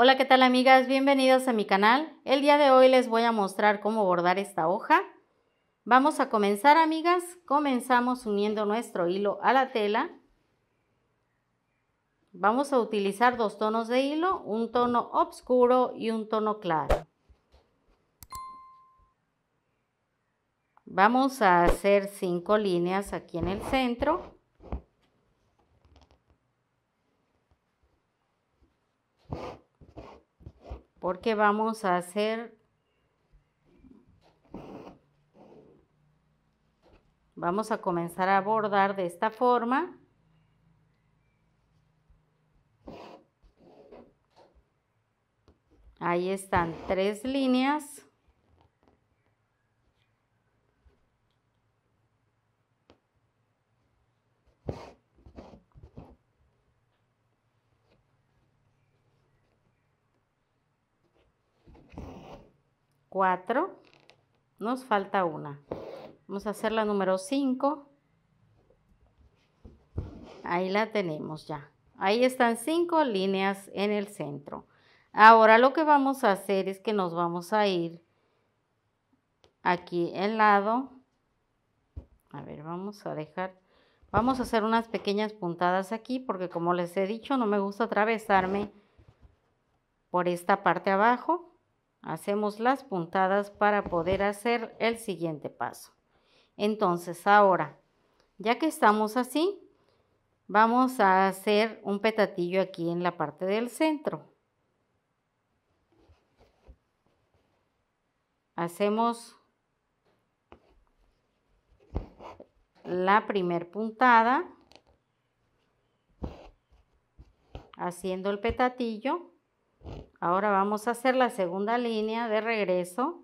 Hola, ¿qué tal amigas? bienvenidos a mi canal. El día de hoy les voy a mostrar cómo bordar esta hoja. Vamos a comenzar amigas. Comenzamos uniendo nuestro hilo a la tela. Vamos a utilizar dos tonos de hilo, un tono oscuro y un tono claro. Vamos a hacer cinco líneas aquí en el centro porque vamos a hacer vamos a comenzar a bordar de esta forma ahí están tres líneas 4, nos falta una. Vamos a hacer la número 5. Ahí la tenemos ya. Ahí están cinco líneas en el centro. Ahora lo que vamos a hacer es que nos vamos a ir aquí el lado. A ver, vamos a dejar, vamos a hacer unas pequeñas puntadas aquí porque como les he dicho no me gusta atravesarme por esta parte abajo. Hacemos las puntadas para poder hacer el siguiente paso. Entonces ahora, ya que estamos así, vamos a hacer un petatillo aquí en la parte del centro. Hacemos la primer puntada haciendo el petatillo Ahora vamos a hacer la segunda línea de regreso.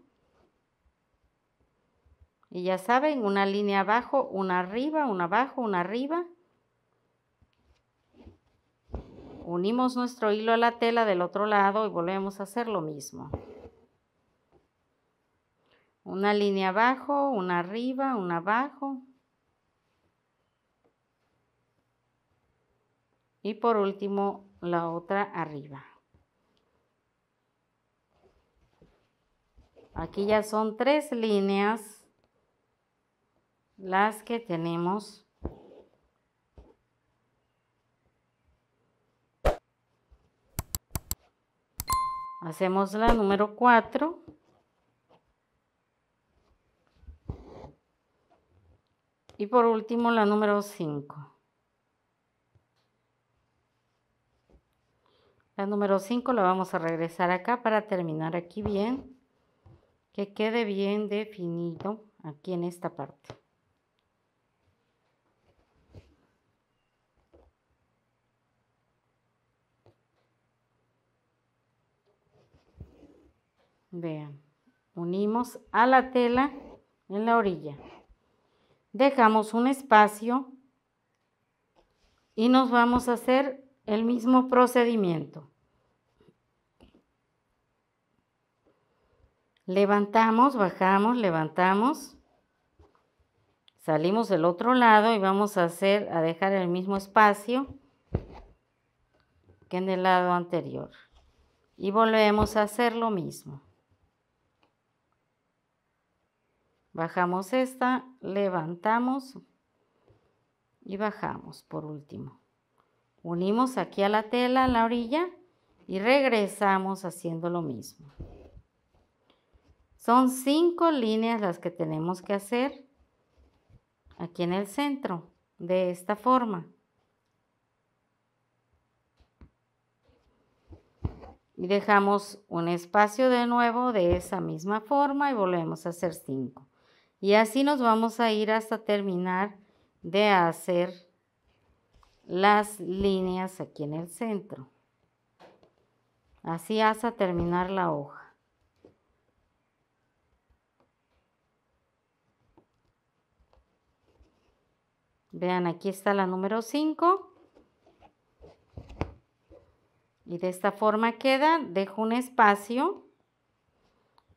Y ya saben, una línea abajo, una arriba, una abajo, una arriba. Unimos nuestro hilo a la tela del otro lado y volvemos a hacer lo mismo. Una línea abajo, una arriba, una abajo. Y por último, la otra arriba. Aquí ya son tres líneas las que tenemos. Hacemos la número cuatro. Y por último la número cinco. La número cinco la vamos a regresar acá para terminar aquí bien que quede bien definido aquí en esta parte. Vean, unimos a la tela en la orilla. Dejamos un espacio y nos vamos a hacer el mismo procedimiento. Levantamos, bajamos, levantamos. Salimos del otro lado y vamos a hacer, a dejar el mismo espacio que en el lado anterior. Y volvemos a hacer lo mismo. Bajamos esta, levantamos y bajamos por último. Unimos aquí a la tela, a la orilla y regresamos haciendo lo mismo. Son cinco líneas las que tenemos que hacer aquí en el centro, de esta forma. Y dejamos un espacio de nuevo de esa misma forma y volvemos a hacer cinco. Y así nos vamos a ir hasta terminar de hacer las líneas aquí en el centro. Así hasta terminar la hoja. Vean, aquí está la número 5. Y de esta forma queda, dejo un espacio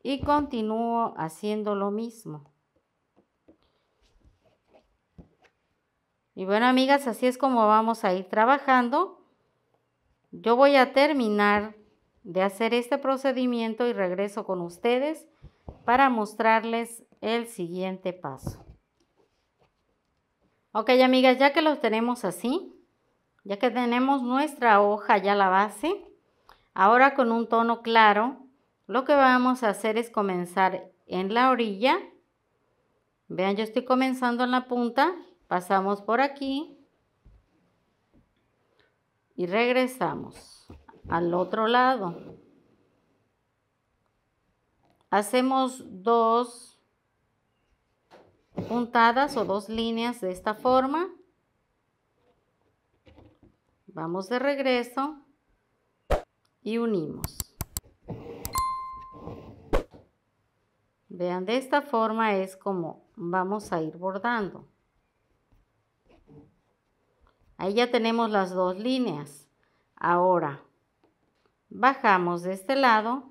y continúo haciendo lo mismo. Y bueno, amigas, así es como vamos a ir trabajando. Yo voy a terminar de hacer este procedimiento y regreso con ustedes para mostrarles el siguiente paso. Ok, amigas, ya que los tenemos así, ya que tenemos nuestra hoja ya la base, ahora con un tono claro, lo que vamos a hacer es comenzar en la orilla. Vean, yo estoy comenzando en la punta, pasamos por aquí y regresamos al otro lado. Hacemos dos puntadas o dos líneas de esta forma. Vamos de regreso y unimos. Vean, de esta forma es como vamos a ir bordando. Ahí ya tenemos las dos líneas. Ahora, bajamos de este lado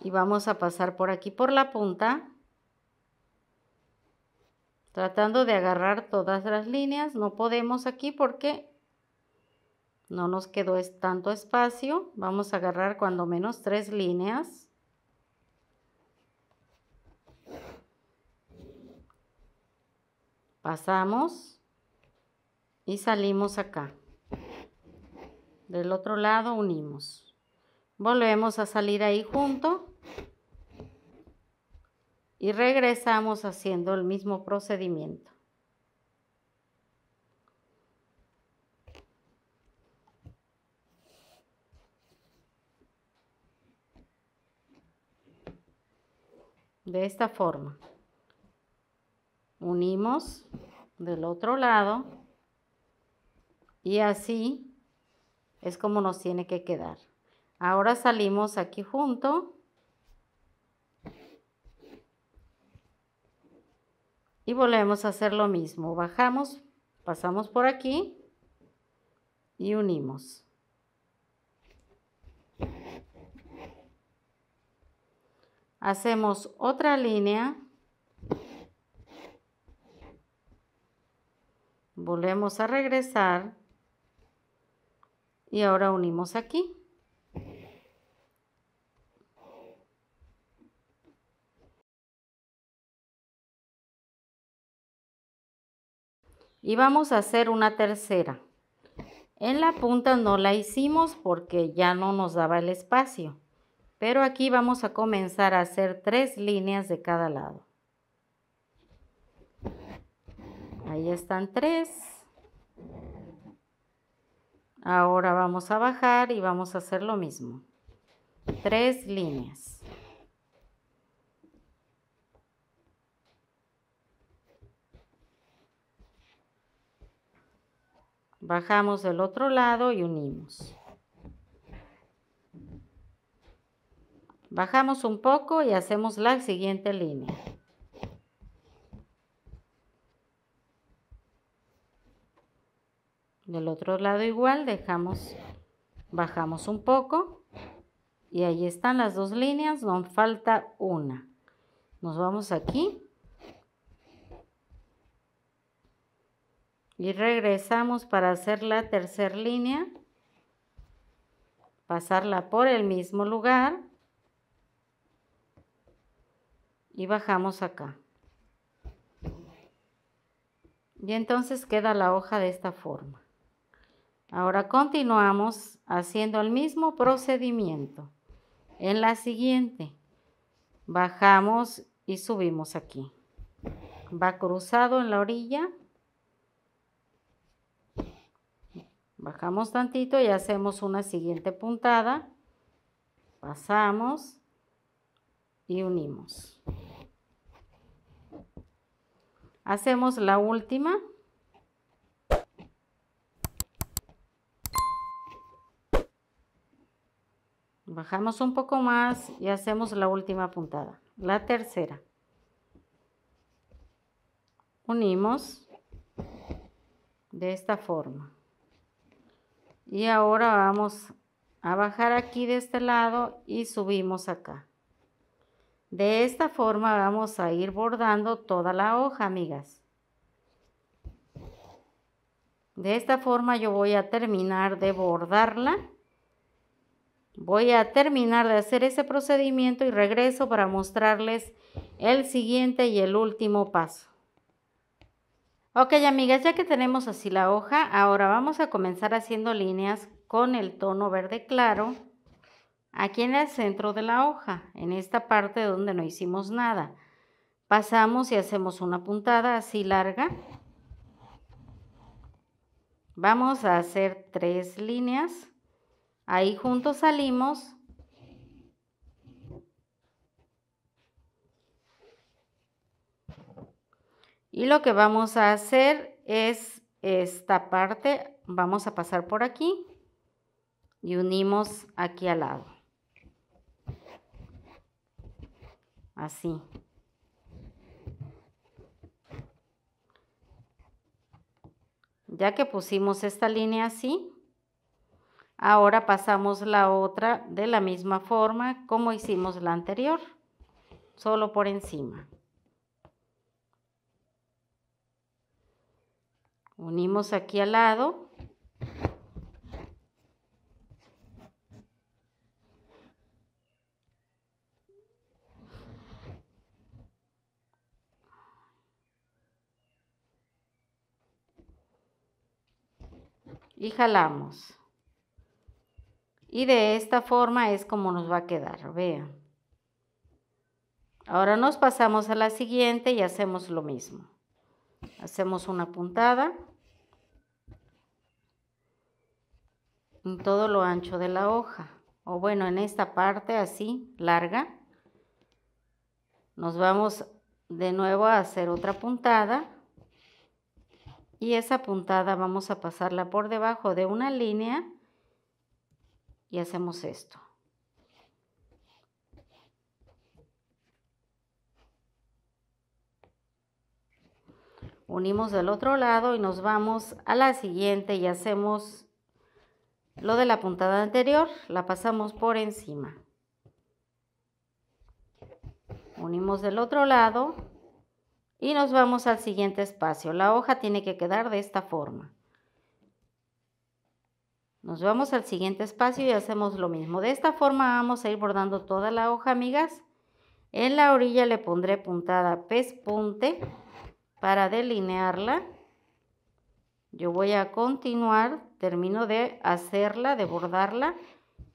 y vamos a pasar por aquí por la punta tratando de agarrar todas las líneas no podemos aquí porque no nos quedó tanto espacio vamos a agarrar cuando menos tres líneas pasamos y salimos acá del otro lado unimos Volvemos a salir ahí junto. Y regresamos haciendo el mismo procedimiento. de esta forma. Unimos del otro lado y así es como nos tiene que quedar. Ahora salimos aquí junto. Y volvemos a hacer lo mismo. Bajamos, pasamos por aquí y unimos. Hacemos otra línea. Volvemos a regresar. Y ahora unimos aquí. y vamos a hacer una tercera. En la punta no la hicimos porque ya no nos daba el espacio, pero aquí vamos a comenzar a hacer tres líneas de cada lado. Ahí están tres. Ahora vamos a bajar y vamos a hacer lo mismo. Tres líneas. Bajamos del otro lado y unimos. Bajamos un poco y hacemos la siguiente línea. Del otro lado igual, dejamos, bajamos un poco y ahí están las dos líneas, nos falta una. Nos vamos aquí y regresamos para hacer la tercera línea, pasarla por el mismo lugar y bajamos acá. Y entonces queda la hoja de esta forma. Ahora continuamos haciendo el mismo procedimiento. En la siguiente, bajamos y subimos aquí. Va cruzado en la orilla Bajamos tantito y hacemos una siguiente puntada. Pasamos y unimos. Hacemos la última. Bajamos un poco más y hacemos la última puntada. La tercera. Unimos de esta forma y ahora vamos a bajar aquí de este lado y subimos acá de esta forma vamos a ir bordando toda la hoja amigas de esta forma yo voy a terminar de bordarla voy a terminar de hacer ese procedimiento y regreso para mostrarles el siguiente y el último paso Ok amigas, ya que tenemos así la hoja, ahora vamos a comenzar haciendo líneas con el tono verde claro aquí en el centro de la hoja, en esta parte donde no hicimos nada. Pasamos y hacemos una puntada así larga. Vamos a hacer tres líneas. Ahí juntos salimos Y lo que vamos a hacer es esta parte, vamos a pasar por aquí y unimos aquí al lado. Así. Ya que pusimos esta línea así, ahora pasamos la otra de la misma forma como hicimos la anterior, solo por encima. Unimos aquí al lado. Y jalamos. Y de esta forma es como nos va a quedar, vean. Ahora nos pasamos a la siguiente y hacemos lo mismo hacemos una puntada en todo lo ancho de la hoja o bueno en esta parte así larga nos vamos de nuevo a hacer otra puntada y esa puntada vamos a pasarla por debajo de una línea y hacemos esto unimos del otro lado y nos vamos a la siguiente y hacemos lo de la puntada anterior, la pasamos por encima. Unimos del otro lado y nos vamos al siguiente espacio. La hoja tiene que quedar de esta forma. Nos vamos al siguiente espacio y hacemos lo mismo. De esta forma vamos a ir bordando toda la hoja, amigas. En la orilla le pondré puntada pespunte para delinearla yo voy a continuar, termino de hacerla, de bordarla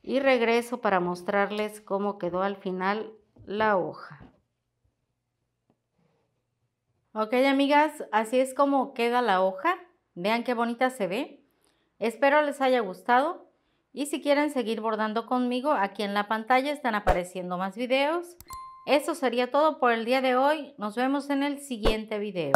y regreso para mostrarles cómo quedó al final la hoja. Ok amigas, así es como queda la hoja. Vean qué bonita se ve. Espero les haya gustado y si quieren seguir bordando conmigo, aquí en la pantalla están apareciendo más videos. Eso sería todo por el día de hoy. Nos vemos en el siguiente video.